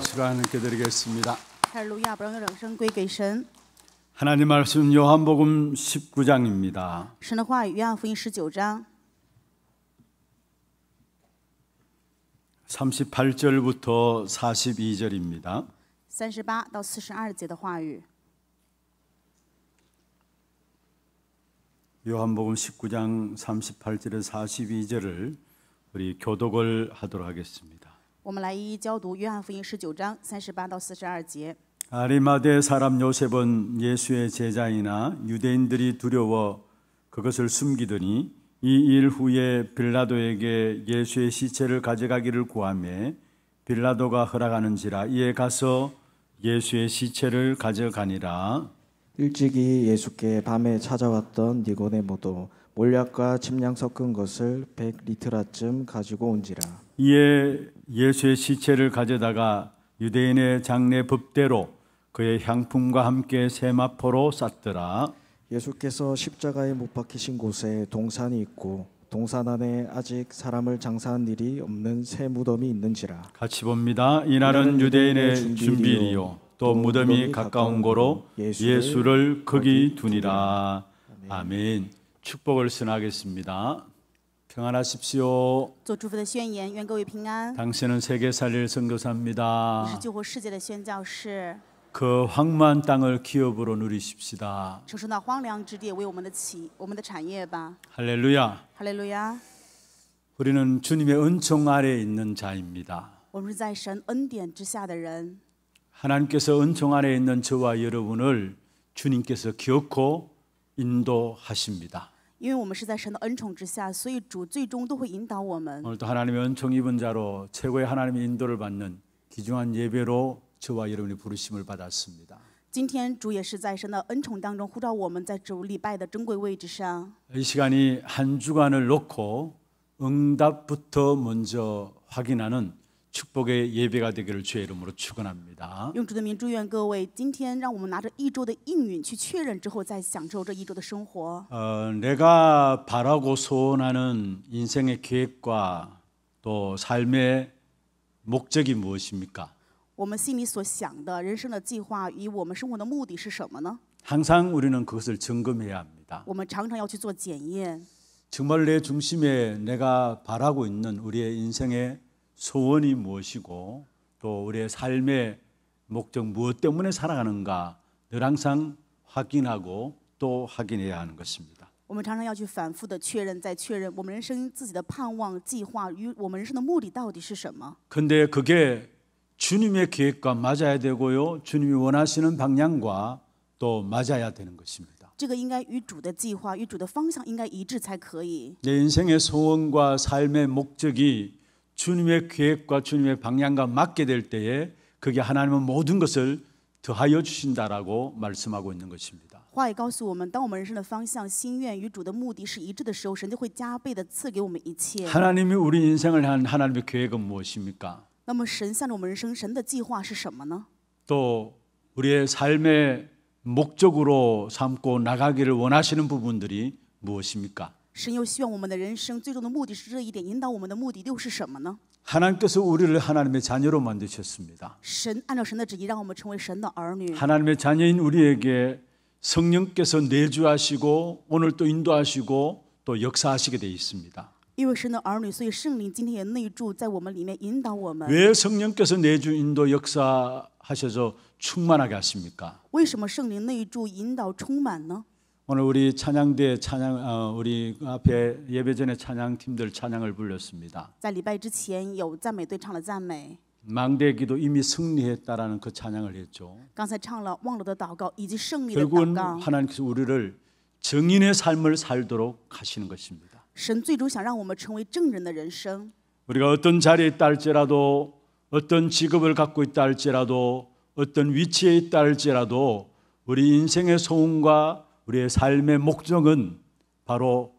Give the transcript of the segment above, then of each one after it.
박수를 하나님께 드리겠습니다. 하나님 말씀 요한복음 19장입니다. 38절부터 42절입니다. 요한복음 19장 38절에서 42절을 우리 교독을 하도록 하겠습니다. 我们来一一教读《约翰福音》十九章三十八到四十二节。 아리마대 사람 요셉은 예수의 제자이나 유대인들이 두려워 그것을 숨기더니 이 일 후에 빌라도에게 예수의 시체를 가져가기를 구하매 빌라도가 허락하는지라 이에 가서 예수의 시체를 가져가니라 일찍이 예수께 밤에 찾아왔던 니고데모도 몰약과 침량 섞은 것을 100리트라쯤 가지고 온지라 이에 예수의 시체를 가져다가 유대인의 장례 법대로 그의 향품과 함께 세마포로 쌌더라. 예수께서 십자가에 못 박히신 곳에 동산이 있고 동산 안에 아직 사람을 장사한 일이 없는 새 무덤이 있는지라. 같이 봅니다. 이날은 유대인의 준비일이요 또 무덤이 가까운 고로 예수를 거기 두니라. 아멘. 축복을 선하겠습니다. 평안하십시오. 做祝福的宣言，愿各位平安。 당신은 세계 살릴 선교사입니다. 你是救活世界的宣教士，그 황만 땅을 기업으로 누리십시다. 承受那荒凉之地为我们的企我们的产业吧。 할렐루야. 哈利路亚！ 우리는 주님의 은총 아래 있는 자입니다. 我们是在神恩典之下的人， 하나님께서 은총 아래 있는 저와 여러분을 주님께서 기억고 인도하십니다. 因为我们是在神的恩宠之下，所以主最终都会引导我们。 오늘도 하나님의 은총 입은 자로 최고의 하나님의 인도를 받는 귀중한 예배로 저와 여러분이 부르심을 받았습니다. 今天主也是在神的恩宠当中呼召我们在主礼拜的珍贵位置上。이 시간이 한 주간을 놓고 응답부터 먼저 확인하는 축복의 예배가 되기를 주의 이름으로 축원합니다. 어, 내가 바라고 소원하는 인생의 계획과 또 삶의 목적이 무엇입니까? 我们心里所想的人生的计划与我们生活的目的是什么呢? 항상 우리는 그것을 점검해야 합니다. 我们常常要去做检验. 정말 내 중심에 내가 바라고 있는 우리의 인생의 소원이 무엇이고 또 우리의 삶의 목적 무엇 때문에 살아가는가 늘 항상 확인하고 또 확인해야 하는 것입니다. 근데 그게 주님의 계획과 맞아야 되고요. 주님이 원하시는 방향과 또 맞아야 되는 것입니다. 내 인생의 소원과 삶의 목적이 주님의 계획과 주님의 방향과 맞게 될 때에 그게 하나님은 모든 것을 더하여 주신다라고 말씀하고 있는 것입니다. 话语告诉我们，当我们人生的方向、心愿与主的目的是一致的时候，神就会加倍的赐给我们一切。하나님이 우리 인생을 한 하나님의 계획은 무엇입니까? 那么神向着我们人生神的计划是什么呢？또 우리의 삶의 목적으로 삼고 나가기를 원하시는 부분들이 무엇입니까? 神又希望我们的人生最终的目的是这一点，引导我们的目的又是什么呢？하나님께서우리를하나님의자녀로만드셨습니 다。 神按照神的旨意，让我们成为神的儿女。하나님의자녀인우리에게성령께서내주하시 고， 오늘또인도하시 고， 또역사하시게되어있습니 다。 因为神的儿女，所以圣灵今天也内住在我们里面，引导我们。왜성령께서내주인도역사하셔서충만하게하십니 까？ 为什么圣灵内住、引导、充满呢？ 오늘 우리 찬양대 찬양 어, 우리 앞에 예배 전에 찬양팀들 찬양을 불렀습니다. 망대 기도 이미 승리했다라는 그 찬양을 했죠. 결국은 하나님께서 우리를 정인의 삶을 살도록 하시는 것입니다. 우리가 어떤 자리에 있다 할지라도 어떤 직업을 갖고 있다 할지라도 어떤 위치에 있다 할지라도 우리 인생의 소원과 우리의 삶의 목적은 바로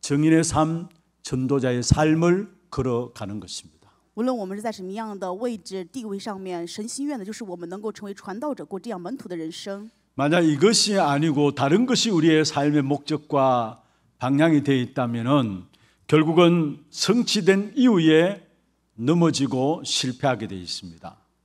증인의 삶, 전도자의 삶을 걸어가는 것입니다. 无论我们是在什么样的位置、地位上面，神心愿的就是我们能够成为传道者，过这样门徒的人生。 만약 이것이 아니고 다른 것이 우리의 삶의 목적과 방향이 되어 있다면은 결국은 성취된 이후에 넘어지고 실패하게 되어 있습니다. 如果这个不是我们的人生目的方向，而其他的话，那么就算我们成就了，也会有跌倒，也会空虚。그래서많은세상의사람들보면나름대로열심히노력하고애써서성공하죠当然，我们可以看到世上很多人，他们努力也会成功。근데삶의인생의방향과목적이바르지않기때문에성공한이후에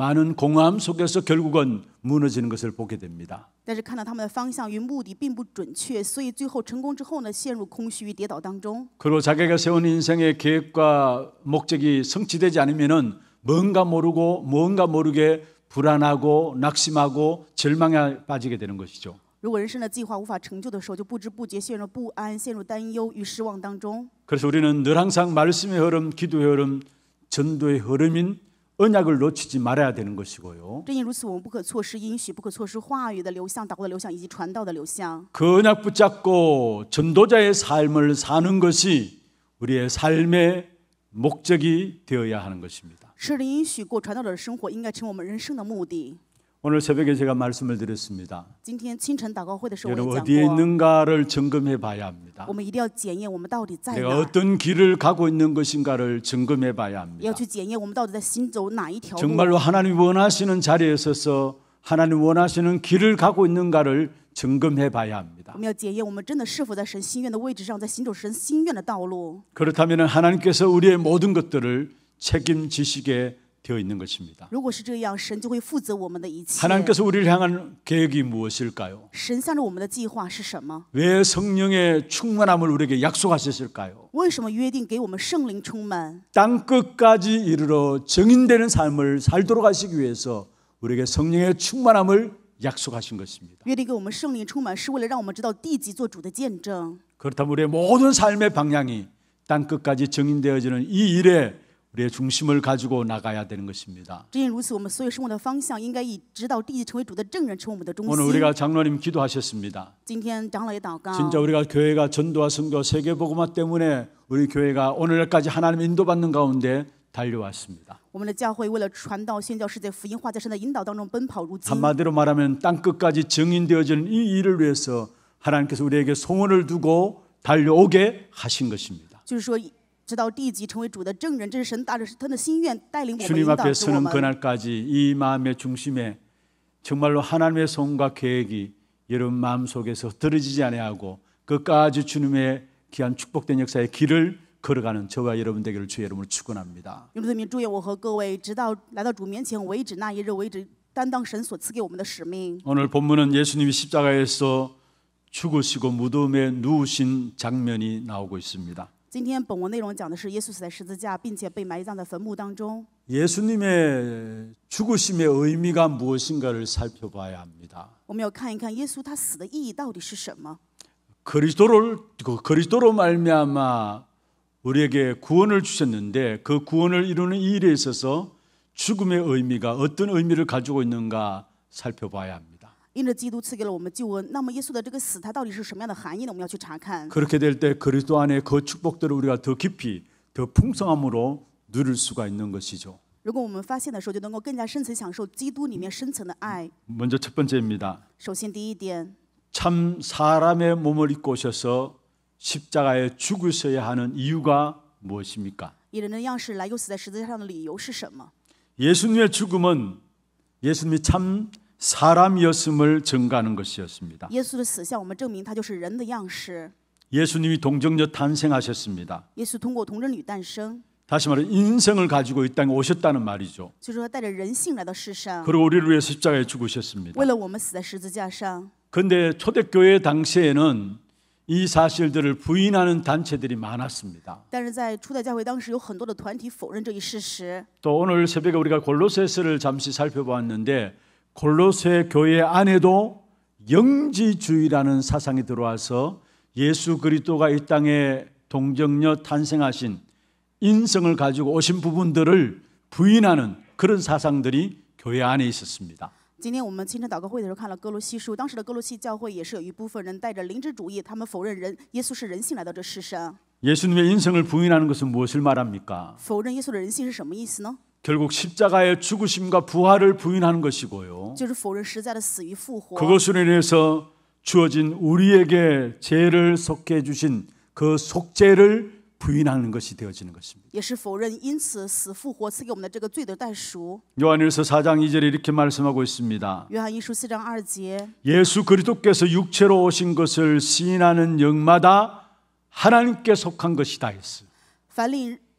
많은 공허함 속에서 결국은 무너지는 것을 보게 됩니다. 但是看到他们的方向与目的并不准确，所以最后成功之后呢，陷入空虚与跌倒当中。그리 자기가 세운 인생의 계획과 목적이 성취되지 않으면은 뭔가 모르고 뭔가 모르게 불안하고 낙심하고 절망에 빠지게 되는 것이죠. 如果人生的计划无法成就的时候，就不知不觉陷入不安、陷入担忧与失望当中。 그래서 우리는 늘 항상 말씀의 흐름, 기도의 흐름, 전도의 흐름인 언약을 놓치지 말아야 되는 것이고요. 正因如此，我们不可错失应许，不可错失话语的流向、祷告的流向以及传道的流向。그 언약 붙잡고 전도자의 삶을 사는 것이 우리의 삶의 목적이 되어야 하는 것입니다. 吃了应许过传道者的生活，应该成为我们人生的目的。 오늘 새벽에 제가 말씀을 드렸습니다. 여러분 어디에 있는가를 점검해 봐야 합니다. 내가 어떤 길을 가고 있는 것인가를 점검해 봐야 합니다. 정말로 하나님 원하시는 자리에 서서 하나님 원하시는 길을 가고 있는가를 점검해 봐야 합니다. 그렇다면 하나님께서 우리의 모든 것들을 책임지시게 되어 있는 것입니다. 하나님께서 우리를 향한 계획이 무엇일까요? 왜 성령의 충만함을 우리에게 약속하셨을까요? 땅 끝까지 이르러 정인되는 삶을 살도록 하시기 위해서 우리에게 성령의 충만함을 약속하신 것입니다. 그렇다면 우리의 모든 삶의 방향이 땅 끝까지 정인되어지는 이 일에 우리의 중심을 가지고 나가야 되는 것입니다. 오늘 우리가 장로님 기도하셨습니다. 진짜 우리가 교회가 전도와 선교 세계 복음화 때문에 우리 교회가 오늘까지 하나님 인도받는 가운데 달려왔습니다. 한마디로 말하면 땅 끝까지 증인되어지는 이 일을 위해서 하나님께서 우리에게 소원을 두고 달려오게 하신 것입니다. 直到地级成为主的证人这是神大着他的心愿带领我们 주님 앞에 서는 그날까지 이 마음의 중심에 정말로 하나님의 성과 계획이 여러분 마음 속에서 떨어지지 않 아니하고 끝까지 주님의 귀한 축복된 역사의 길을 걸어가는 저와 여러분 되기를 주의 이름으로 축원합니다. 用这命祝愿我和各位，直到来到主面前为止，那一日为止，担当神所赐给我们的使命。 오늘 본문은 예수님이 십자가에서 죽으시고 무덤에 누우신 장면이 나오고 있습니다. 今天本文内容讲的是耶稣死在十字架，并且被埋葬在坟墓当中。 예수님의 죽으심의 의미가 무엇인가를 살펴봐야 합니다. 我们要看一看耶稣他死的意义到底是什么？ 그리스도를 그 그리스도로 말미암아 우리에게 구원을 주셨는데 그 구원을 이루는 이 일에 있어서 죽음의 의미가 어떤 의미를 가지고 있는가 살펴봐야 합니다. 因着基督赐给了我们救恩，那么耶稣的这个死，它到底是什么样的含义呢？我们要去查看。 그렇게 될 때 그리스도 안에 그 축복들을 우리가 더 깊이 더 풍성함으로 누릴 수가 있는 것이죠. 如果我们发现的时候，就能够更加深层享受基督里面深层的爱。 먼저 첫 번째입니다. 首先，第一点，참 사람의 몸을 입고 셔서 십자가에 죽으셔야 하는 이유가 무엇입니까? 以人的样式来又死在十字架上的理由是什么？ 예수님의 죽음은 예수님이 참 사람이었음을 증가하는 것이었습니다. 예수님이 동정녀 탄생하셨습니다. 다시 말해 인생을 가지고 이 땅에 오셨다는 말이죠. 그리고 우리를 위해 십자가에 죽으셨습니다. 근데 초대교회 당시에는 이 사실들을 부인하는 단체들이 많았습니다. 또 오늘 새벽에 우리가 골로새서를 잠시 살펴보았는데 골로새 교회 안에도 영지주의라는 사상이 들어와서 예수 그리스도가 이 땅에 동정녀 탄생하신 인성을 가지고 오신 부분들을 부인하는 그런 사상들이 교회 안에 있었습니다. 예수님의인성을부인하는것은무엇을말합니까否认耶稣的人性是什么意思呢 결국 십자가의 죽으심과 부활을 부인하는 것이고요. 그것으로 인해서 주어진 우리에게 죄를 속해 주신 그 속죄를 부인하는 것이 되어지는 것입니다. 요한일서 4장 2절에 이렇게 말씀하고 있습니다. 예수 그리스도께서 육체로 오신 것을 시인하는 영마다 하나님께 속한 것이다 했어요.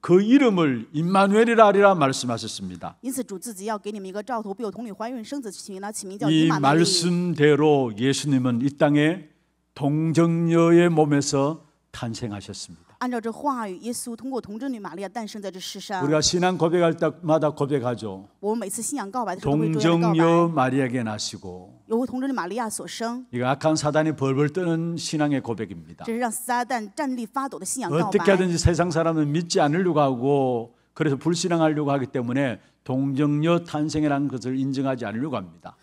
그 이름을 임마누엘이라 하리라 말씀하셨습니다. 이 말씀대로 예수님은 이 땅에 동정녀의 몸에서 탄생하셨습니다. 우리가 신앙 고백할 때마다 고백하죠. 동정녀 마리아에게 나시고 由同人的 이거 악한 사단이 벌벌 뜨는 신앙의 고백입니다. 어떻게 하든지 세상 사람은 믿지 않으려고 하고 그래서 불신앙하려고 하기 때문에 동정녀 탄생이라는 것을 인정하지 않으려고 합니다.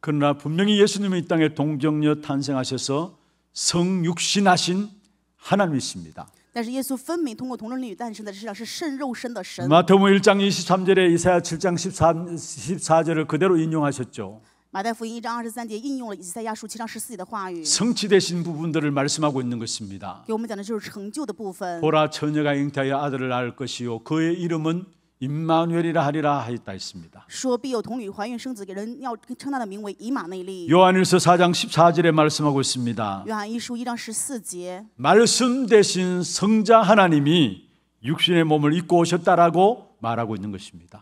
그러나 분명히 예수님이 이 땅에 동정녀 탄생하셔서 성육신하신 하나님이십니다. 마태복음 1장 23절에 이사야 7장 13, 14절을 그대로 인용하셨죠. 성취되신 부분들을 말씀하고 있는 것입니다. 보라 처녀가 잉태하여 아들을 낳을 것이요 그의 이름은 임마누엘이라 하리라 하였다 있습니다. 요한일서 4장 14절에 말씀하고 있습니다. 말씀 대신 성자 하나님이 육신의 몸을 입고 오셨다라고 말하고 있는 것입니다.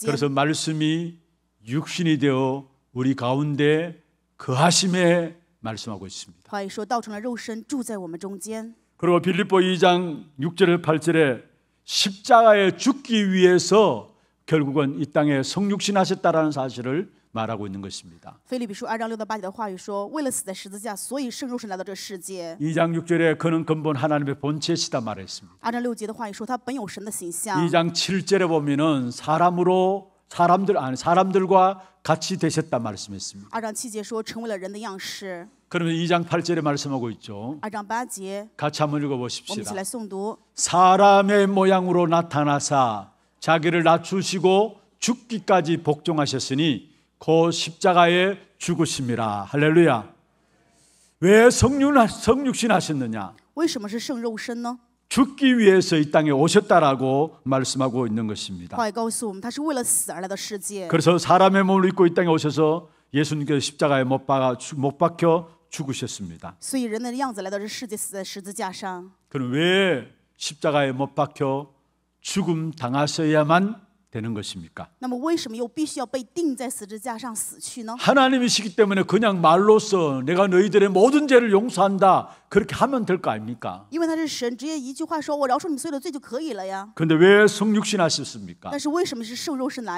그래서 말씀이 육신이 되어 우리 가운데 거하심에 말씀하고 있습니다. 그리고 빌립보 2장 6절 8절에 십자가에 죽기 위해서 결국은 이 땅에 성육신하셨다라는 사실을 말하고 있는 것입니다. 2장 6절에 그는 근본 하나님의 본체시다 말했습니다. 2장 7절에 보면은 사람으로 사람들 아니 사람들과 같이 되셨다 말씀했습니다. 그러면 2장 8절에 말씀하고 있죠. 같이 한번 읽어보십시다. 사람의 모양으로 나타나사 자기를 낮추시고 죽기까지 복종하셨으니 곧 십자가에 죽으십니다. 할렐루야. 왜성육 성육신 하셨느냐? 죽기 위해서 이 땅에 오셨다라고 말씀하고 있는 것입니다. 그래서 사람의 몸을 입고 이 땅에 오셔서 예수님께서 십자가에 못 박혀 죽으셨습니다. 그럼 왜 십자가에 못 박혀 죽음 당하셔야만 되는 것입니까? 하나님이시기 때문에 그냥 말로써 내가 너희들의 모든 죄를 용서한다 그렇게 하면 될 거 아닙니까? 그런데 왜 성육신하셨습니까?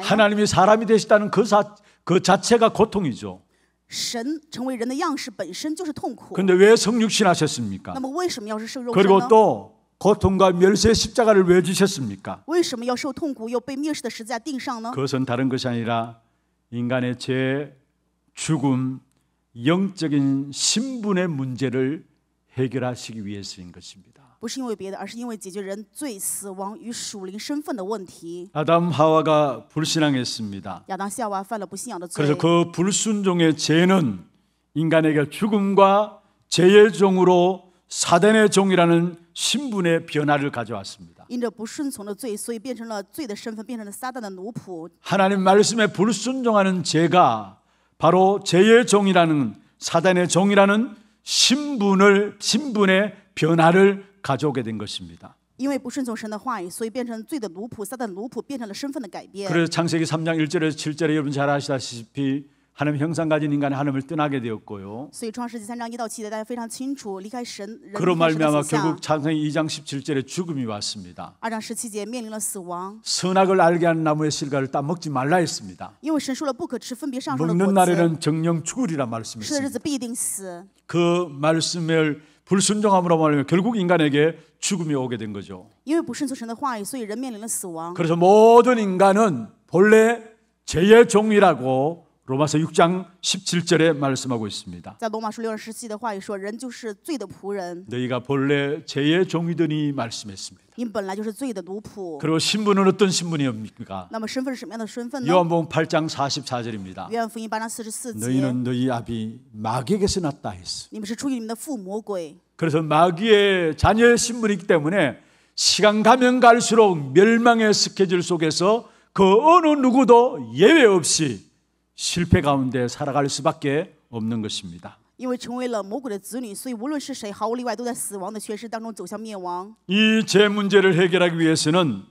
하나님이 사람이 되시다는 그, 사, 그 자체가 고통이죠. 神成为人的样式本身就是痛苦。 근데 왜 성육신 하셨습니까? 那么为什么要是受肉身 그리고 또 고통과 멸시의 십자가를 왜주셨습니까为什么要受痛苦又被蔑视的十字架钉上呢？ 그것은 다른 것이 아니라 인간의 죄, 죽음, 영적인 신분의 문제를 해결하시기 위해서인 것입니다. 不是因为别的，而是因为解决人罪、死亡与属灵身份的问题。 아담 하와가 불신앙했습니다.亚当夏娃犯了不信仰的 그래서 그 불순종의 죄는 인간에게 죽음과 죄의 종으로 사단의 종이라는 신분의 변화를 가져왔습니다. 因着不顺从的罪，所以变成了罪的身份，变成了撒旦的奴仆。 하나님 말씀에 불순종하는 죄가 바로 죄의 종이라는 사단의 종이라는 신분을 신분의 변화를 가져오게 된 것입니다. 因为不顺从神的话语，所以变成罪的奴仆，撒旦奴仆变成了身份的改变。 그래서 창세기 3장 1절에서 7절에 여러분 잘 아시다시피 하나님 형상 가진 인간이 하나님을 떠나게 되었고요. 그로 말미암아 결국 창세기 2장 17절에 죽음이 왔습니다. 二章十七节面临了死亡。 선악을 알게 한 나무의 실과를 따먹지 말라 했습니다. 因为神说了不可吃分别上树的果子。 먹는 날에는 정령 죽으리라 말씀했습니다. 그 말씀을 불순종함으로 말하면 결국 인간에게 죽음이 오게 된 거죠. 그래서 모든 인간은 본래 죄의 종이라고 로마서 6장 17절에 말씀하고 있습니다. 너희가 본래 죄의 종이더니 말씀했습니다. 그리고 신분은 어떤 신분이옵니까? 요한복 8장 44절입니다. 너희는 너희 아비 마귀에게서 났다 했어. 그래서 마귀의 자녀의 신분이기 때문에 시간 가면 갈수록 멸망의 스케줄 속에서 그 어느 누구도 예외 없이 실패 가운데 살아갈 수밖에 없는 것입니다. 이제 문제를 해결하기 위해서는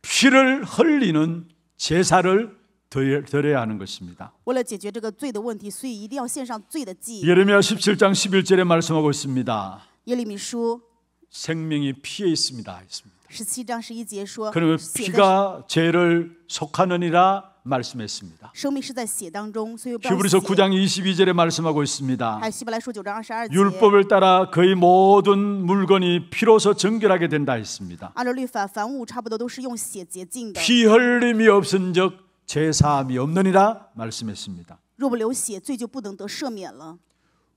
피를 흘리는 제사를 드려- 야 하는 것입니다. 예레미야 17장 11절에 말씀하고 있습니다. 耶利米书 생명이 피에 있습니다. 했습니다. 十七章十一节说：“그리고 피가 죄를 속하느니라 말씀했습니다. 히브리서 9장 22절에 말씀하고 있습니다. 율법을 따라 거의 모든 물건이 피로서 정결하게 된다 했습니다. 피 흘림이 없은즉 제사함이 없느니라 말씀했습니다.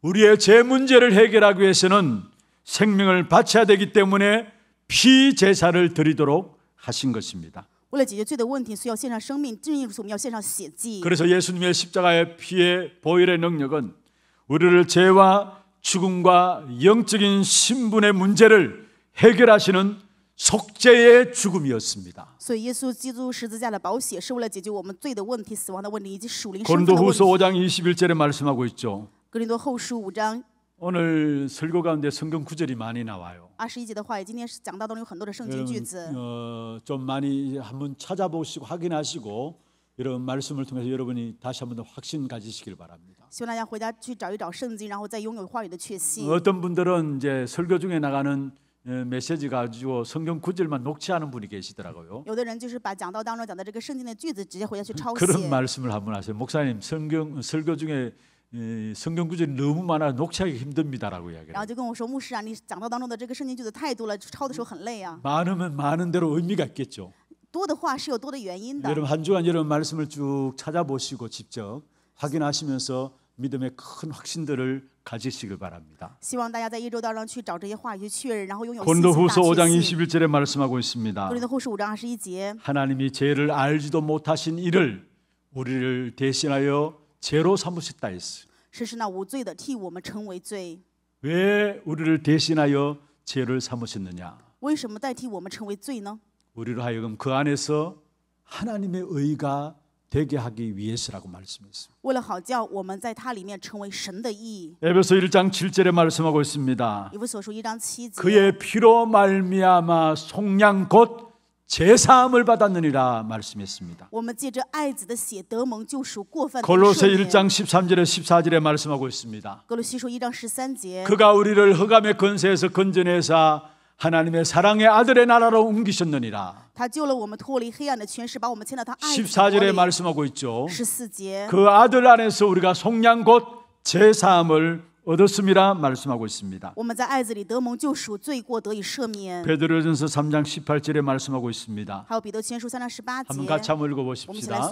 우리의 죄 문제를 해결하기 위해서는 생명을 바쳐야 되기 때문에 피 제사를 드리도록 하신 것입니다. 그래서예수님의십자가의피의보혈의능력은우리를죄와 죽음과 영적인 신분의 문제를 해결하시는 속죄의 죽음이었습니다. 고린도후서 5장 21절에 말씀하고 있죠. 오늘 설교 가운데 성경 구절이 많이 나와요. 二十一节的话语，今天是讲到中有很多的圣经句子。 어, 좀 많이 한번 찾아보시고 확인하시고 이런 말씀을 통해서 여러분이 다시 한번 더 확신 가지시길 바랍니다. 希望大家回家去找一找圣经，然后再拥有话语的确信。 어떤 분들은 이제 설교 중에 나가는 에, 예, 메시지 가지고 성경 구절만 녹취하는 분이 계시더라고요. 有的人就是把讲道当中讲的这个圣经的句子直接回家去抄 그런 말씀을 한번 하세요. 목사님, 성경 설교 중에 성경 구절이 너무 많아 녹취하기 힘듭니다라고 이야기해요. 然 많으면 많은 대로 의미가 있겠죠. 여러분 한 주간 여러분 말씀을 쭉 찾아보시고 직접 확인하시면서 믿음의 큰 확신들을 가지시길 바랍니다. 고린도후서 5장 21절에 말씀하고 있습니다. 하나님이 죄를 알지도 못하신 이를 우리를 대신하여 죄로 삼으셨다 했어요. 왜 우리를 대신하여 죄를 삼으셨느냐? 우리로 하여금 그 안에서 하나님의 의가 되게 하기 위해서라고 말씀했습니다. 에베소 1장 7절에 말씀하고 있습니다. 그의 피로 말미암아 속량 곧 제사함을 받았느니라 말씀했습니다. 골로새 1장 13절에 14절에 말씀하고 있습니다. 그가 우리를 흑암의 근세에서 건져내사 하나님의 사랑의 아들의 나라로 옮기셨느니라. 14절에 말씀하고 있죠. 그 아들 안에서 우리가 속량 곧 제사함을 얻었음이라 말씀하고 있습니다. 베드로전서 3장 18절에 말씀하고 있습니다. 한번 같이 한번 읽어보십시다.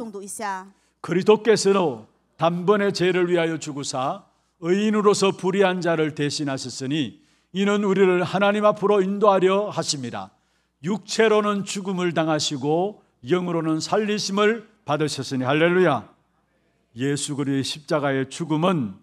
그리스도께서 단번에 죄를 위하여 죽으사 의인으로서 불의한 자를 대신하셨으니 이는 우리를 하나님 앞으로 인도하려 하십니다. 육체로는 죽음을 당하시고 영으로는 살리심을 받으셨으니 할렐루야. 예수 그리스도의 십자가의 죽음은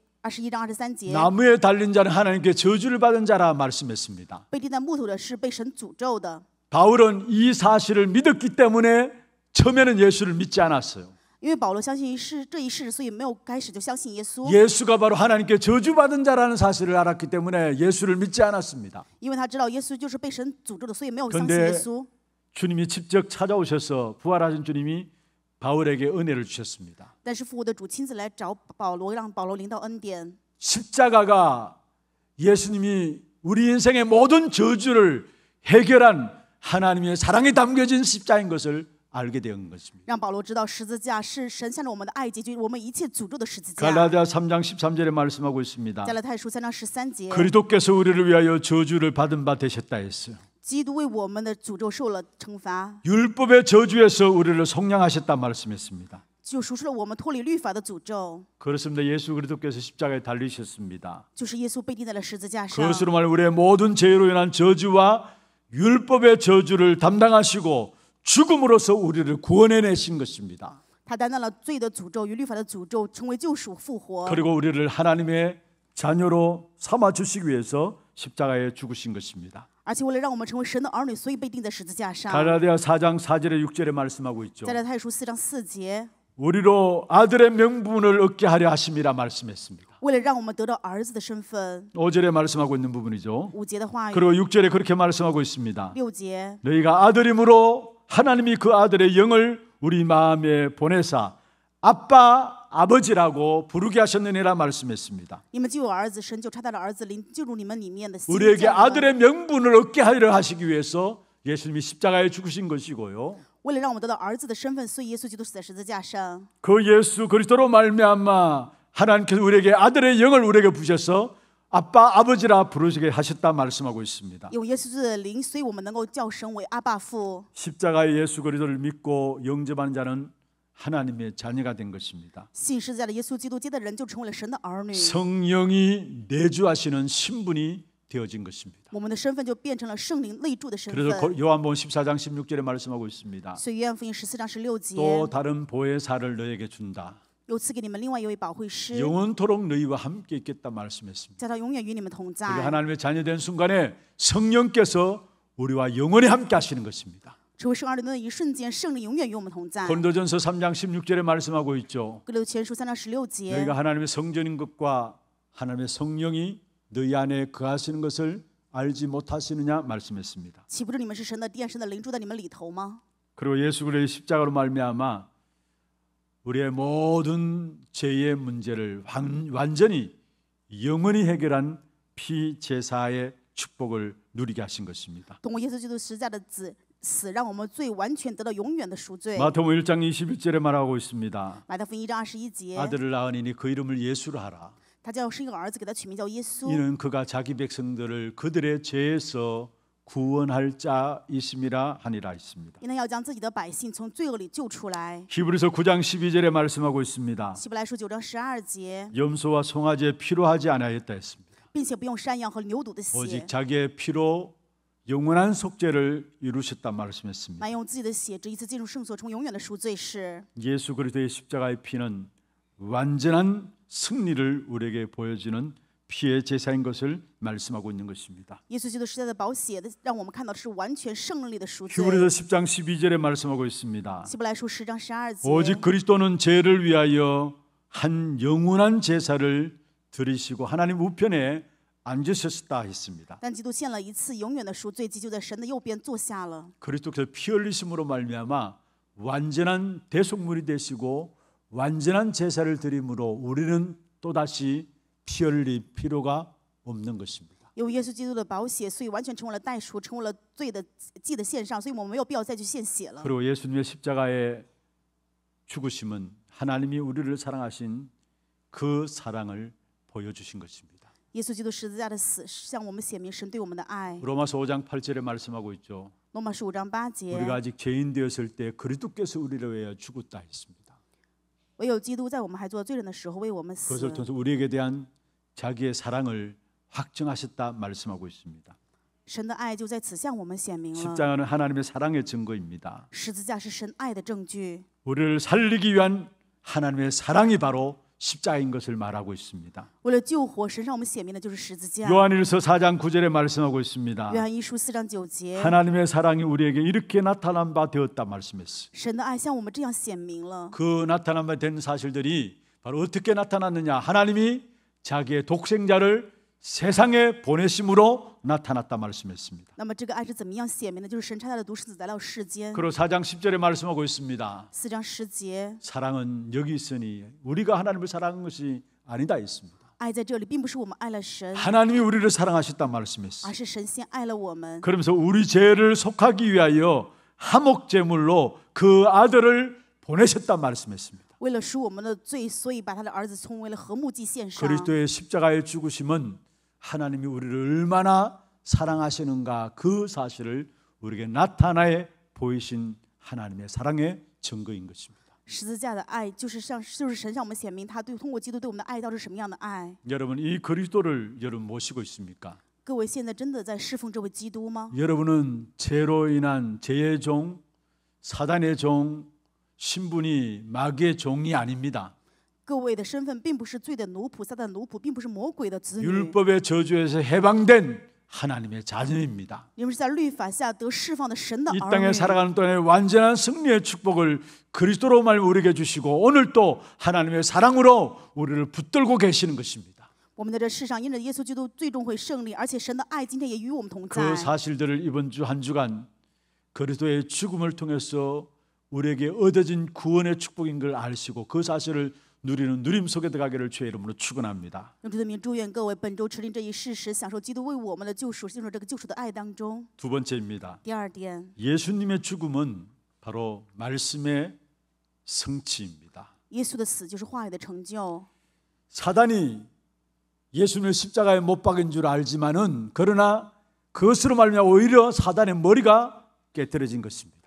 21章23节 나무에 달린 자는 하나님께 저주를 받은 자라 말씀했습니다. 바울은 이 사실을 믿었기 때문에 처음에는 예수를 믿지 않았어요. 因为保罗相信是这一世，所以没有开始就相信耶稣。 예수가 바로 하나님께 저주받은 자라는 사실을 알았기 때문에 예수를 믿지 않았습니다. 因为他 주님이 직접 찾아오셔서 부활하신 주님이 바울에게 은혜를 주셨습니다. 但是复活的主亲自来找保罗，让保罗领到恩典。 십자가가 예수님이 우리 인생의 모든 저주를 해결한 하나님의 사랑이 담겨진 십자인 것을 알게 된 것입니다. 让保罗知道十字架是神向着我们的爱结局，我们一切诅咒的十字架。 갈라디아 3장 13절에 말씀하고 있습니다. 加拉太书三章十三节， 그리스도께서 우리를 위하여 저주를 받은 바 되셨다 했어요. 基督为我们的诅咒受了惩罚， 율법의 저주에서 우리를 속량하셨다 말씀했습니다. 그렇습니다. 예수 그리스도께서 십자가에 달리셨습니다. 그것으로 말 우리의 모든 죄로 인한 저주와 율법의 저주를 담당하시고 죽음으로써 우리를 구원해 내신 것입니다. 그리고 우리를 하나님의 자녀로 삼아 주시기 위해서 십자가에 죽으신 것입니다. 而라디아 4장 4절에 6절에 말씀하고 있죠. 우리로 아들의 명분을 얻게 하려 하심이라 말씀했습니다. 5절에 말씀하고 있는 부분이죠. 그리고 6절에 그렇게 말씀하고 있습니다. 너희가 아들이므로 하나님이 그 아들의 영을 우리 마음에 보내사 아빠 아버지라고 부르게 하셨느니라 말씀했습니다. 우리에게 아들의 명분을 얻게 하려 하시기 위해서 예수님이 십자가에 죽으신 것이고요. 为了让我们得到儿子的身份，所以耶稣基督死在十字架上。그 예수 그리스도로 말미암아 하나님께서 우리에게 아들의 영을 우리에게 부셔서 아빠 아버지라 부르시게 하셨다 말씀하고 있습니다. 有耶稣的灵,所以我们能够叫神为阿爸父. 십자가의 예수 그리스도를 믿고 영접하 자는 하나님의 자녀가 된 것입니다. 信实在了耶稣基督接的人就成为了神的儿女. 성령이 내주하시는 신분이 되어진 것입니다. 그래서 요한복음 14장 16절에 말씀하고 있습니다. 또 다른 보혜사를 너에게 준다. 영원토록 너희와 함께 있겠다 말씀했습니다. 그리고 하나님의 자녀된 순간에 성령께서 우리와 영원히 함께 하시는 것입니다. 고린도전서 3장 16절에 말씀하고 있죠. 너희가 하나님의 성전인 것과 하나님의 성령이 너희 안에 거하시는 것을 알지 못하시느냐 말씀했습니다. 岂不是你们是神的殿，神的灵住在你们里头吗? 그리고 예수 그리스도의 십자가로 말미암아 우리의 모든 죄의 문제를 완전히 영원히 해결한 피 제사의 축복을 누리게 하신 것입니다. 마태복음 1장 21절에 말하고 있습니다. 아들을 낳으니그 이름을 예수라 하라. 이는 그가 자기 백성들을 그들의 죄에서 구원할 자이심이라 하니라 했습니다. 히브리서 9장 12절에 말씀하고 있습니다. 염소와 송아지의 피로 하지 아니하다 했습니다. 오직 자기의 피로 영원한 속죄를 이루셨다 말씀했습니다. 예수 그리스도의 십자가의 피는 완전한 승리를 우리에게 보여주는 피의 제사인 것을 말씀하고 있는 것입니다. 히브리서 10장 12절에 말씀하고 있습니다. 오직 그리스도는 죄를 위하여 한 영원한 제사를 드리시고 하나님 우편에 앉으셨다 했습니다. 그리스도께서 그 피 흘리심으로 말미암아 완전한 대속물이 되시고 완전한 제사를 드림으로 우리는 또다시 피 흘릴 필요가 없는 것입니다. 有耶稣基督的宝血，所以完全成为了代赎，成为了罪的祭的献上，所以我们没有必要再去献血了。 그리고 예수님의 십자가의 죽으심은 하나님이 우리를 사랑하신 그 사랑을 보여주신 것입니다. 耶稣基督十字架的死，向我们显明神对我们的爱。 로마서 5장 8절에 말씀하고 있죠. 로마서 5장 8절 우리가 아직 죄인 되었을 때 그리스도께서 우리를 위하여 죽었다 했습니다. 唯有基督在我们还做罪人的时候为我们死。 그것을 통해서 우리에게 대한 자기의 사랑을 확증하셨다 말씀하고 있습니다. 神的爱就在此向我们显明了。 십자가는 하나님의 사랑의 증거입니다. 十字架是神爱的证据， 우리를 살리기 위한 하나님의 사랑이 바로 십자인 것을 말하고 있습니다. 요한일서 4장 9절에 말씀하고 있습니다. 하나님의 사랑이 우리에게 이렇게 나타난 바 되었다 말씀했어요. 그 나타난 바 된 사실들이 바로 어떻게 나타났느냐? 하나님이 자기의 독생자를 세상에 보내심으로 나타났다 말씀했습니다. 그리고 4장 10절에 말씀하고 있습니다. 4장 10节. 사랑은 여기 있으니 우리가 하나님을 사랑한 것이 아니다 있습니다. 하나님이 우리를 사랑하셨다 말씀했어요. 그러면서 우리 죄를 속하기 위하여 하목 제물로 그 아들을 보내셨다 말씀했습니다. 그리스도의 십자가의 죽으심은 하나님이 우리를 얼마나 사랑하시는가 그 사실을 우리에게 나타나에 보이신 하나님의 사랑의 증거인 것입니다. 十字架的爱就是向就是神向我们显明他对通过基督对我们的爱到底是什么样的爱。 여러분 이 그리스도를 여러분 모시고 있습니까? 各位现在真的在侍奉这位基督吗？ 여러분은 죄로 인한 죄의 종, 사단의 종, 신분이 마귀의 종이 아닙니다. 율법의 저주에서 해방된 하나님의 자녀입니다. 이 땅에 살아가는 동안에 완전한 승리의 축복을 그리스도로 말 우리에게 주시고 오늘 또 하나님의 사랑으로 우리를 붙들고 계시는 것입니다. 그 사실들을 이번 주 한 주간 그리스도의 죽음을 통해서 우리에게 얻어진 구원의 축복인 걸 아시고 그 사실을 누리는 누림 속에 들어가기를 주의 이름으로 축원합니다. 두 번째입니다. 예수님의 죽음은 바로 말씀의 성취입니다. 사단이 예수님을 십자가에 못 박은 줄 알지만은 그러나 그것으로 말미암아 오히려 사단의 머리가 깨뜨려진 것입니다.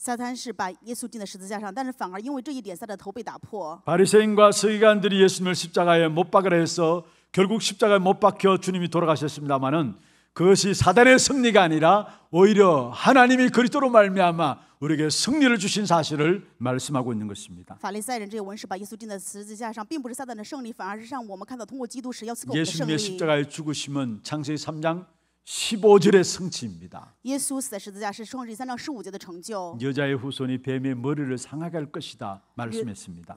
사탄是把耶稣钉在十字架上但是反而因为这一点撒旦头被打破 바리새인과 서기관들이 예수님을 십자가에 못 박으라 해서 결국 십자가에 못 박혀 주님이 돌아가셨습니다만는 그것이 사단의 승리가 아니라 오히려 하나님이 그리스도로 말미암아 우리에게 승리를 주신 사실을 말씀하고 있는 것입니다. 예수님의 십자가의 죽으심은 창세기 3장 15절의 성취입니다. 여자의 후손이 뱀의 머리를 상하게 것이다 말씀했습니다.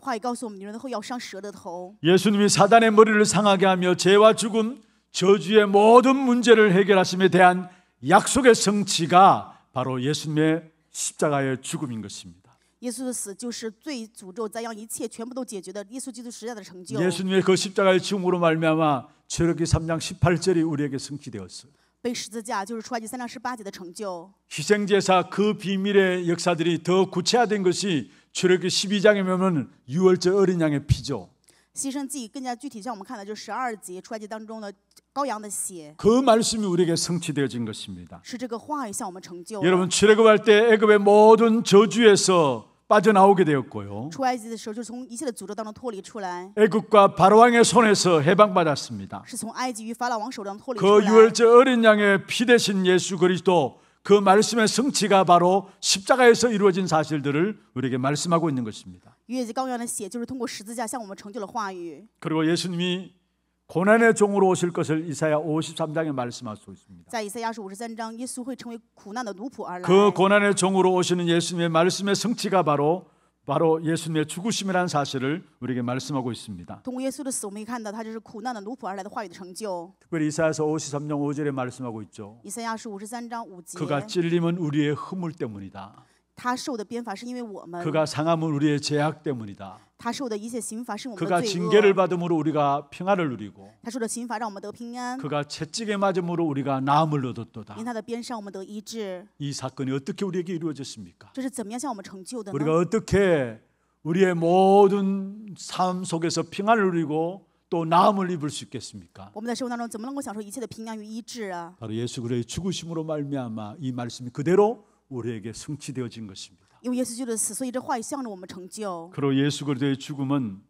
예, 예수님이 사단의 머리를 상하게 하며 죄와 죽음, 저주의 모든 문제를 해결하심에 대한 약속의 성취가 바로 예수님의 십자가의 죽음인 것입니다. 耶稣的死就是罪诅咒灾一切全部都解决的耶稣基督十架的成就예수님의그십자가의죽음으로말미암아출애기 3장 18절이우리에게성취되었어요 被十字架，就是出埃及三章十八节的成就。 희생제사 그 비밀의 역사들이 더 구체화된 것이 출애굽기 12장에 보면 6월절 어린 양의 피죠. 牺牲祭更加具体，像我们看的就是十二节出埃及当中的羔羊的血，그 말씀이 우리에게 성취되어진 것입니다. 是这个话语向我们成就 여러분 출애굽할 때 애굽의 모든 저주에서 빠져나오게 되었고요. 애국과 바로왕의 손에서 해방받았습니다. 그 유월절 어린 양의 피 대신 예수 그리스도 그 말씀의 성취가 바로 십자가에서 이루어진 사실들을 우리에게 말씀하고 있는 것입니다. 그리고 예수님이 고난의 종으로 오실 것을 이사야 53장에 말씀할 수 있습니다. 在以赛5 3章耶稣그 고난의 종으로 오시는 예수님의 말씀의 성취가 바로 바로 예수님의 죽으심이라는 사실을 우리에게 말씀하고 있습니다. 특별히 이사야서 53장 5절에 말씀하고 있죠. 그가 찔림은 우리의 허물 때문이다. 그가 상함은 우리의 죄악 때문이다. 그가 징계를 받음으로 우리가 평화를 누리고 그가 채찍에 맞음으로 우리가 나음을 얻었도다. 이 사건이 어떻게 우리에게 이루어졌습니까? 우리가 어떻게 우리의 모든 삶 속에서 평화를 누리고 또 나음을 입을 수 있겠습니까? 바로 예수 그리스의 죽으심으로 말미암아 이 말씀이 그대로 우리에게 성취되어진 것입니다. 因为所以这话语向着我们成就 그러 예수 그리스도의 죽음은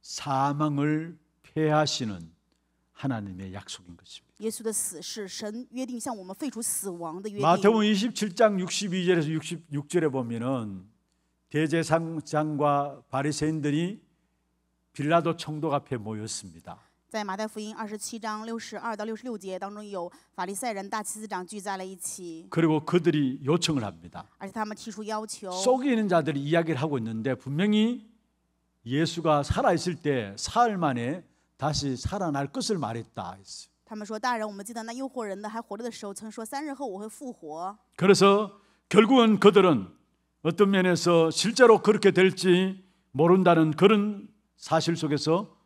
사망을 폐하시는 하나님의 약속인 것입니다. 耶稣的死是神约定向我们废除死亡的约定。 마태복음 27장 62절에서 66절에 보면은 대제사장과 바리새인들이 빌라도 총독 앞에 모였습니다. 在马太福音二十七章六十二到六十六节当中，有法利赛人、大祭司长聚在了一起， 그리고 그들이 요청을 합니다. 而且他们提出要求。 속이는 자들이 이야기를 하고 있는데 분명히 예수가 살아 있을 때 사흘 만에 다시 살아날 것을 말했다 했어요. 他们说：“大人，我们记得那诱惑人的还活着的时候，曾说三日后我会复活。 그래서 결국은 그들은 어떤 면에서 실제로 그렇게 될지 모른다는 그런 사실 속에서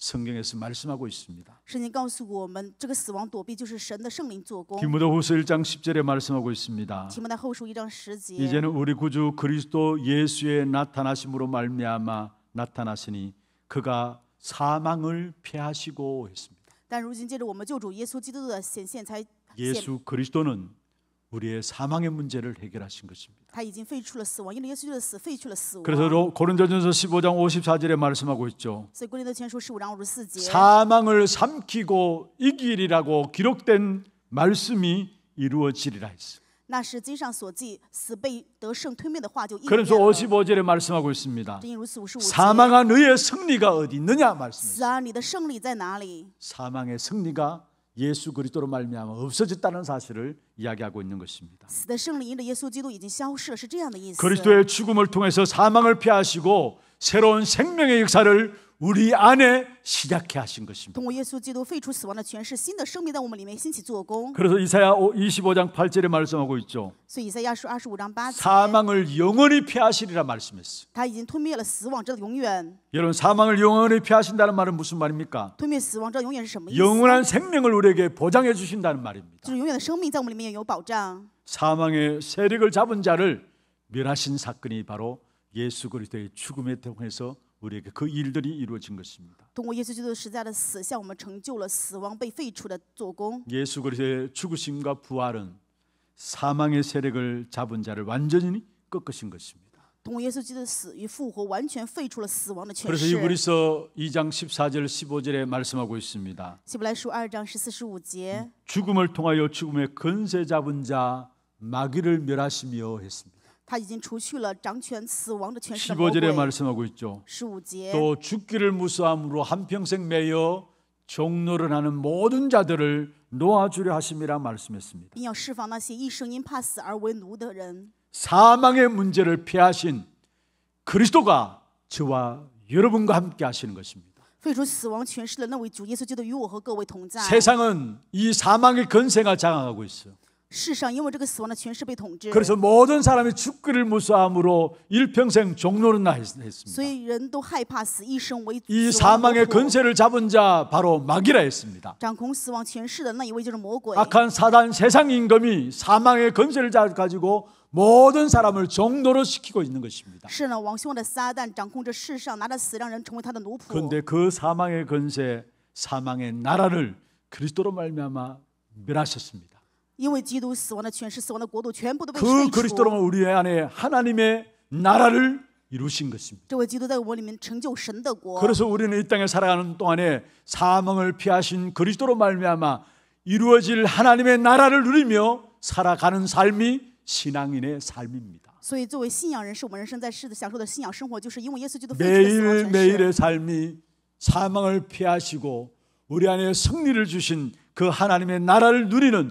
성경에서 말씀하고 있습니다. 디모데후서 1장 10절에 말씀하고 있습니다. 이제는 우리 구주 그리스도 예수의 나타나심으로 말미암아 나타나시니 그가 사망을 피하시고 했습니다. 예수 그리스도는 우리의 사망의 문제를 해결하신 것입니다. 그래서 고린도전서 15장 54절에 말씀하고 있죠. 사망을 삼키고 이기리라고 기록된 말씀이 이루어지리라 했습니다. 그래서 55절에 말씀하고 있습니다. 사망한 의의 승리가 어디 있느냐 말씀 사망의 승리가 예수 그리스도로 말미암아 없어졌다는 사실을 이야기하고 있는 것입니다. 그리스도의 죽음을 통해서 사망을 피하시고 새로운 생명의 역사를 우리 안에 시작해 하신 것입니다. 그래서 이사야 25장 8절에 말씀하고 있죠. 사망을 영원히 피하시리라 말씀했어요. 여러분 사망을 영원히 피하신다는 말은 무슨 말입니까? 영원한 생명을 우리에게 보장해 주신다는 말입니다. 사망의 세력을 잡은 자를 멸하신 사건이 바로 예수 그리스도의 죽음에 통해서 우리에게 그 일들이 이루어진 것입니다. 通过耶稣基督十死向我们成就了死亡被废除的做工 예수 그리스도의 죽으심과 부활은 사망의 세력을 잡은 자를 완전히 꺾으신 것입니다. 通过耶稣基督的死与复活完全废除了死亡的权势. 그래서 히브리서 2장 14절 15절에 말씀하고 있습니다. 希伯来书2章14-15节. 죽음을 통하여 죽음의 근세 잡은 자 마귀를 멸하시며 했습니다. 他已经除去了掌权死亡的权势的魔鬼。 15절에 말고 있죠. 15절. 또 죽기를 무수함으로 한평생 매여 종노를 하는 모든 자들을 놓아주려 하심이라 말씀했습니다. 要释放那些一生因怕死而为奴的人 사망의 문제를 피하신 그리스도가 저와 여러분과 함께 하시는 것입니다. 废除死亡权势的那位主耶稣基督与我和各位同在. 세상은 이 사망의 근세가 장악하고 있어요. 그래서 모든 사람이 죽기를 무서함으로 일평생 종로는 나 했습니다. 이 사망의 근세를 잡은 자 바로 마귀라 했습니다. 악한 사단 세상 임금이 사망의 근세를 가지고 모든 사람을 종노릇 시키고 있는 것입니다. 그런데 그 사망의 근세, 사망의 나라를 그리스도로 말미암아 멸하셨습니다. 그 그리스도로 우리 안에 하나님의 나라를 이루신 것입니다. 그래서 우리는 이 땅에 살아가는 동안에 사망을 피하신 그리스도로 말미암아 이루어질 하나님의 나라를 누리며 살아가는 삶이 신앙인의 삶입니다. 매일 매일의 삶이 사망을 피하시고 우리 안에 승리를 주신 그 하나님의 나라를 누리는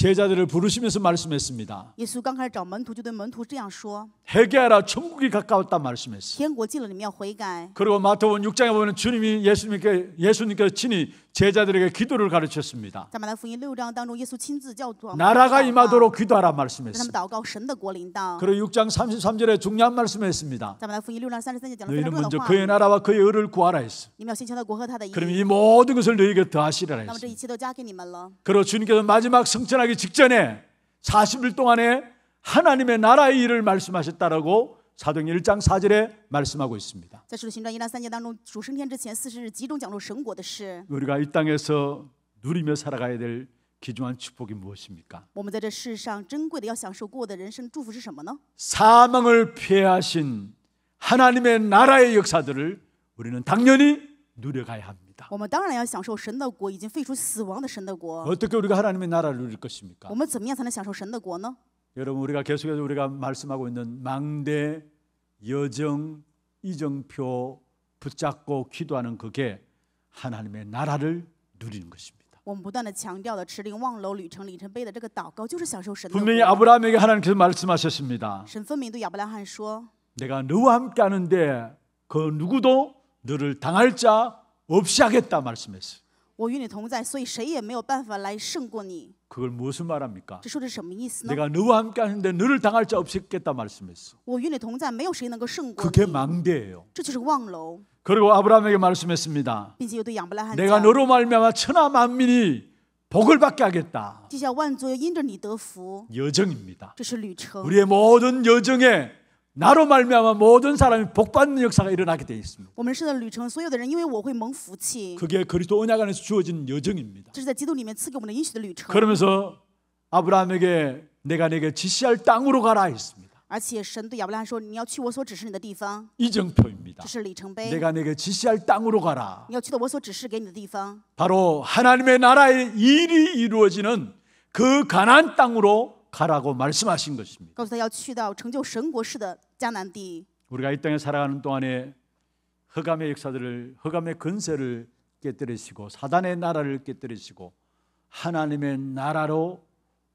제자들을 부르시면서 말씀했습니다. 회개하라 천국이 가까웠단 말씀했어요. 그리고 마태복음 6장에 보면 주님이 예수님께 예수님께 친히 제자들에게 기도를 가르쳤습니다. 나라가 임하도록 기도하라 말씀했습니 그리고 6장 33절에 중요한 말씀했습니다. 너희는 먼저 그의 나라와 그의 의를 구하라 했어. 그럼 이 모든 것을 너희에게 더하시리라 했어. 그리고 주님께서 마지막 성전하게 떠나기 직전에 40일 동안에 하나님의 나라의 일을 말씀하셨다라고 사도행 1장 4절에 말씀하고 있습니다. 우리가 이 땅에서 누리며 살아가야 될 귀중한 축복이 무엇입니까? 사망을 피하신 하나님의 나라의 역사들을 우리는 당연히 누려가야 합니다. 있다. 我们当然要享受神的国，已经废除死亡的神的国。 어떻게 우리가 하나님의 나라를 누릴 것입니까? 我们怎么样才能享受神的国呢？ 여러분 우리가 계속해서 우리가 말씀하고 있는 망대, 여정, 이정표 붙잡고 기도하는 그게 하나님의 나라를 누리는 것입니다. 我们不断的强调的持定望楼旅程里程碑的这个祷告，就是享受神的。 분명히 아브라함에게 하나님께서 말씀하셨습니다. 神分明对亚伯拉罕说： 내가 너와 함께 하는데 그 누구도 너를 당할 자 없이 하겠다 말씀했어요. 我与你同在，所以谁也没有办法来胜过你。 그걸 무슨 말합니까? 내가 너와 함께 하는데 너를 당할 자 없겠다 말씀했어. 그게 망대예요. 그리고 아브라함에게 말씀했습니다. 내가 너로 말미암아 천하 만민이 복을 받게 하겠다. 여정입니다. 우리의 모든 여정에 나로 말미암아 모든 사람이 복받는 역사가 일어나게 되어 있습니다. 그게 그리스도 언약 안에서 주어진 여정입니다. 그러면서 아브라함에게 내가 네게 지시할 땅으로 가라 했습니다. 이정표입니다. 내가 네게 지시할 땅으로 가라. 바로 하나님의 나라의 일이 이루어지는 그가나 땅으로 가라고 말씀하신 것입니다. 우리가 이 땅에 살아가는 동안에 흑암의 역사들을 흑암의 근세를 깨뜨리시고 사단의 나라를 깨뜨리시고 하나님의 나라로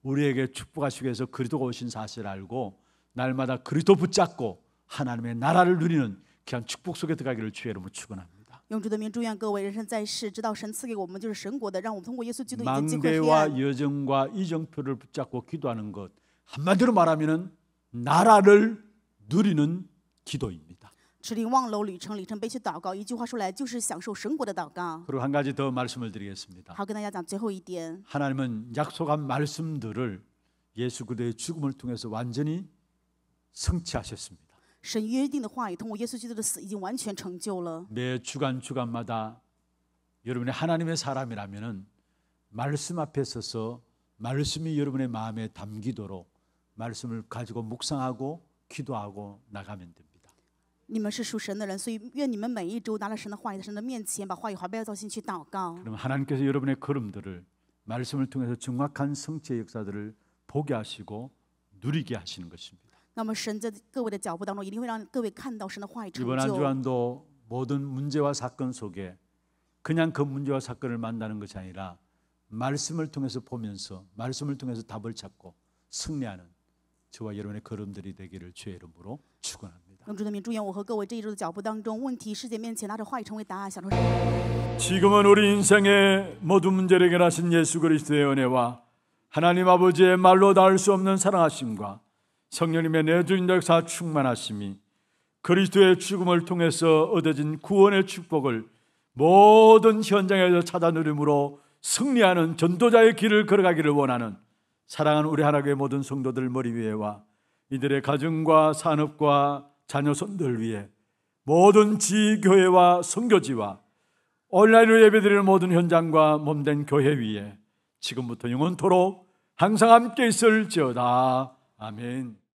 우리에게 축복하시기 위해서 그리스도가 오신 사실을 알고 날마다 그리스도 붙잡고 하나님의 나라를 누리는 귀한 축복 속에 들어가기를 주의 이름으로 축원합니다. 用主的名祝愿各位人生在世，直到神赐给我们就是神国的，让我们通过耶稣基督以及机会黑暗。 망대와 여정과 이정표를 붙잡고 기도하는 것 한마디로 말하면은 나라를 누리는 기도입니다. 持定望楼旅程里程碑去祷告，一句话说来就是享受神国的祷告。 그리고 한 가지 더 말씀을 드리겠습니다. 好，跟大家讲最后一点， 하나님은 약속한 말씀들을 예수 그리스도의 죽음을 통해서 완전히 성취하셨습니다. 神约定的话语，通过耶稣基督的死已经完全成就了。매 주간 주간마다 여러분이 하나님의 사람이라면은 말씀 앞에 서서 말씀이 여러분의 마음에 담기도록 말씀을 가지고 묵상하고 기도하고 나가면 됩니다. 你们是属神的人，所以愿你们每一周拿着神的话语，在神的面前把话语怀抱到心去祷告。 그럼 하나님께서 여러분의 걸음들을 말씀을 통해서 정확한 성취의 역사들을 보게 하시고 누리게 하시는 것입니다. 那么神在各位的脚步当中，一定会让各位看到神的话语成 이번 한 주간도 모든 문제와 사건 속에 그냥 그 문제와 사건을 만나는 것이 아니라 말씀을 통해서 보면서 말씀을 통해서 답을 찾고 승리하는 저와 여러분의 걸음들이 되기를 주의 이름으로 축원합니다. 用主的名祝愿我和各位这一周的脚步当中，问题世界面前拿着话语成为答案，享受神 지금은 우리 인생의 모든 문제를 해결하신 예수 그리스도의 은혜와 하나님 아버지의 말로 닿을 수 없는 사랑하심과 성령님의 내주인 역사 충만하심이 그리스도의 죽음을 통해서 얻어진 구원의 축복을 모든 현장에서 찾아 누림으로 승리하는 전도자의 길을 걸어가기를 원하는 사랑하는 우리 하나교의 모든 성도들 머리 위에와 이들의 가정과 산업과 자녀손들 위에 모든 지교회와 성교지와 온라인으로 예배드리는 모든 현장과 몸된 교회 위에 지금부터 영원토록 항상 함께 있을지어다. 아멘.